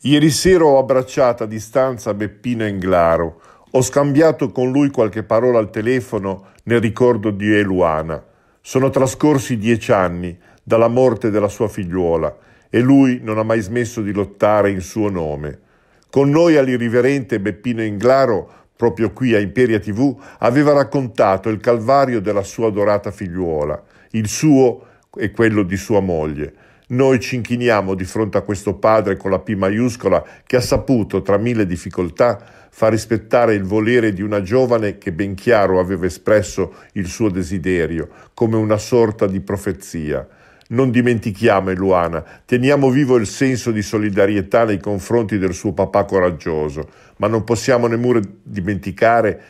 Ieri sera ho abbracciato a distanza Beppino Englaro. Ho scambiato con lui qualche parola al telefono nel ricordo di Eluana. Sono trascorsi dieci anni dalla morte della sua figliuola e lui non ha mai smesso di lottare in suo nome. Con noi all'irriverente Beppino Englaro, proprio qui a Imperia TV, aveva raccontato il calvario della sua adorata figliuola, il suo e quello di sua moglie, noi ci inchiniamo di fronte a questo padre con la P maiuscola che ha saputo, tra mille difficoltà, far rispettare il volere di una giovane che ben chiaro aveva espresso il suo desiderio, come una sorta di profezia. Non dimentichiamo Eluana, teniamo vivo il senso di solidarietà nei confronti del suo papà coraggioso, ma non possiamo neppure dimenticare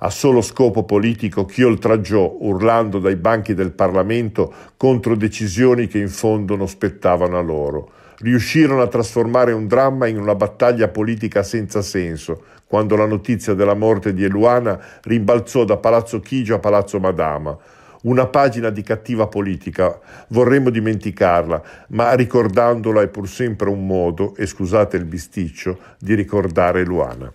a solo scopo politico chi oltraggiò urlando dai banchi del Parlamento contro decisioni che in fondo non spettavano a loro. Riuscirono a trasformare un dramma in una battaglia politica senza senso, quando la notizia della morte di Eluana rimbalzò da Palazzo Chigi a Palazzo Madama. Una pagina di cattiva politica, vorremmo dimenticarla, ma ricordandola è pur sempre un modo, e scusate il bisticcio, di ricordare Luana.